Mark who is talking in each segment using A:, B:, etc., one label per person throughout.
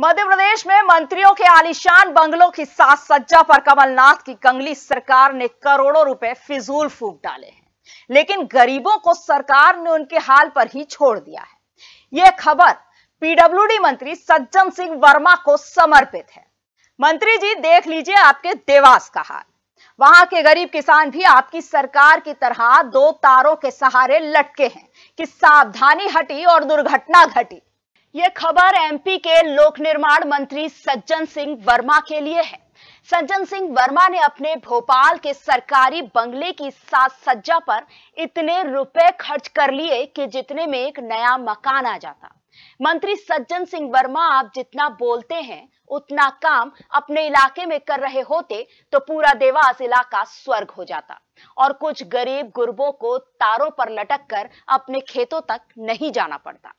A: मध्य प्रदेश में मंत्रियों के आलिशान बंगलों की साज सज्जा पर कमलनाथ की कंगली सरकार ने करोड़ों रुपए फिजूल फूक डाले हैं लेकिन गरीबों को सरकार ने उनके हाल पर ही छोड़ दिया है यह खबर पीडब्ल्यूडी मंत्री सज्जन सिंह वर्मा को समर्पित है मंत्री जी देख लीजिए आपके देवास का हाल वहां के गरीब किसान भी आपकी सरकार की तरह दो तारों के सहारे लटके हैं कि सावधानी हटी और दुर्घटना घटी ये खबर एमपी के लोक निर्माण मंत्री सज्जन सिंह वर्मा के लिए है सज्जन सिंह वर्मा ने अपने भोपाल के सरकारी बंगले की साज सज्जा पर इतने रुपए खर्च कर लिए कि जितने में एक नया मकान आ जाता मंत्री सज्जन सिंह वर्मा आप जितना बोलते हैं उतना काम अपने इलाके में कर रहे होते तो पूरा देवास इलाका स्वर्ग हो जाता और कुछ गरीब गुरबों को तारों पर लटक कर अपने खेतों तक नहीं जाना पड़ता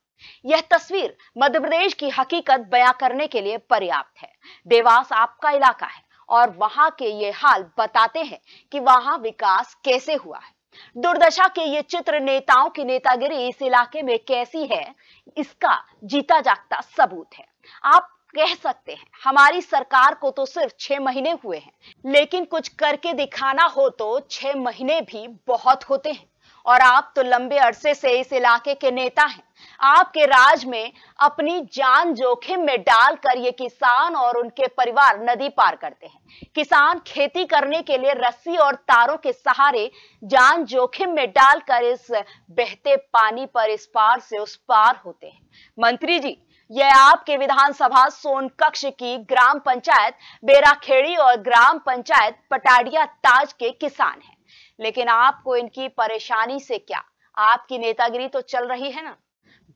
A: यह तस्वीर मध्य प्रदेश की हकीकत बयां करने के लिए पर्याप्त है देवास आपका इलाका है और वहां के ये हाल बताते हैं कि वहां विकास कैसे हुआ है दुर्दशा के ये चित्र नेताओं की नेतागिरी इस इलाके में कैसी है इसका जीता जागता सबूत है आप कह सकते हैं हमारी सरकार को तो सिर्फ छह महीने हुए हैं लेकिन कुछ करके दिखाना हो तो छह महीने भी बहुत होते हैं और आप तो लंबे अरसे से इस इलाके के नेता हैं आपके राज में अपनी जान जोखिम में डालकर ये किसान और उनके परिवार नदी पार करते हैं किसान खेती करने के लिए रस्सी और तारों के सहारे जान जोखिम में डालकर इस बहते पानी पर इस पार से उस पार होते हैं मंत्री जी यह आपके विधानसभा सोन कक्ष की ग्राम पंचायत बेराखेड़ी और ग्राम पंचायत पटाड़िया ताज के किसान है लेकिन आपको इनकी परेशानी से क्या आपकी नेतागिरी तो चल रही है ना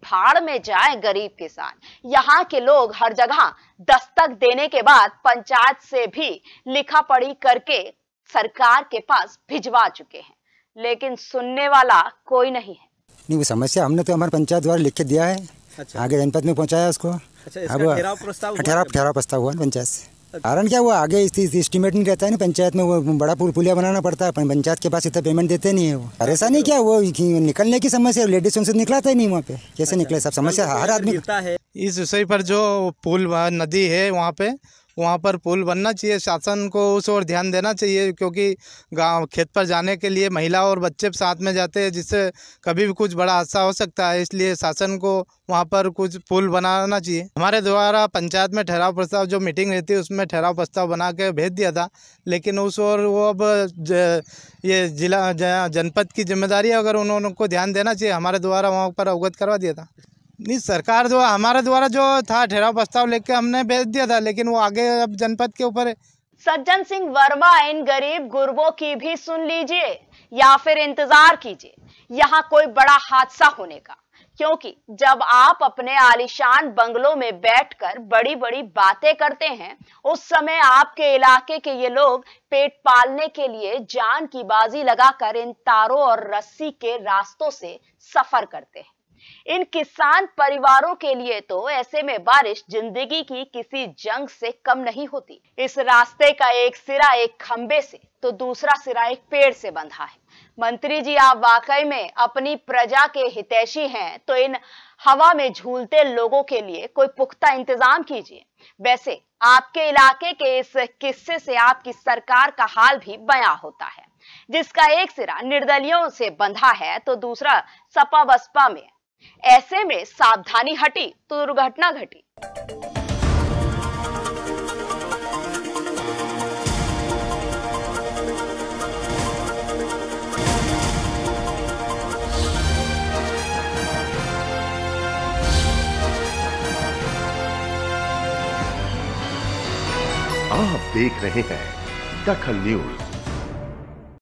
A: भाड़ में जाए गरीब किसान यहाँ के लोग हर जगह दस्तक देने के बाद पंचायत से भी लिखा पढ़ी करके सरकार के पास भिजवा चुके हैं लेकिन सुनने वाला कोई नहीं है
B: नहीं वो समस्या हमने तो हमारे पंचायत द्वारा लिख के दिया है अच्छा। आगे जनपद में पहुंचाया उसको अच्छा, अब ठहराव प्रस्ताव हुआ पंचायत से कारण क्या हुआ आगे इस, एस्टिमेट नहीं रहता है ना पंचायत में वो बड़ा पुल पुलिया बनाना पड़ता है पंचायत के पास इतना पेमेंट देते नहीं है वो परेशानी क्या वो निकलने की समस्या लेडीज उनसे निकला था ही नहीं वहाँ पे कैसे निकले सब समस्या हर आदमी इस विषय पर जो पुल नदी है वहाँ पे वहाँ पर पुल बनना चाहिए शासन को उस ओर ध्यान देना चाहिए क्योंकि गांव खेत पर जाने के लिए महिला और बच्चे साथ में जाते हैं जिससे कभी भी कुछ बड़ा हादसा हो सकता है इसलिए शासन को वहाँ पर कुछ पुल बनाना चाहिए हमारे द्वारा पंचायत में ठहराव प्रस्ताव जो मीटिंग रहती है उसमें ठहराव प्रस्ताव बना के भेज दिया था लेकिन उस ओर वो अब ज, ये जिला जनपद की जिम्मेदारी है अगर उन्होंने को ध्यान देना चाहिए हमारे द्वारा वहाँ पर अवगत करवा दिया था नहीं सरकार जो हमारे द्वारा जो था ठहराव प्रस्ताव लेके हमने भेज दिया था लेकिन वो आगे अब जनपद के ऊपर
A: सज्जन सिंह वर्मा इन गरीब गुरबों की भी सुन लीजिए या फिर इंतजार कीजिए यहाँ कोई बड़ा हादसा होने का क्योंकि जब आप अपने आलिशान बंगलों में बैठकर बड़ी बड़ी बातें करते हैं उस समय आपके इलाके के ये लोग पेट पालने के लिए जान की बाजी लगाकर इन तारों और रस्सी के रास्तों से सफर करते हैं इन किसान परिवारों के लिए तो ऐसे में बारिश जिंदगी की किसी जंग से कम नहीं होती इस रास्ते का एक सिरा एक खंबे से तो दूसरा सिरा एक पेड़ से बंधा है मंत्री जी आप वाकई में अपनी प्रजा के हितैषी हैं तो इन हवा में झूलते लोगों के लिए कोई पुख्ता इंतजाम कीजिए वैसे आपके इलाके के इस किस्से से आपकी सरकार का हाल भी बयां होता है जिसका एक सिरा निर्दलियों से बंधा है तो दूसरा सपा बसपा में ऐसे में सावधानी हटी तो दुर्घटना घटी आप देख रहे हैं दखल न्यूज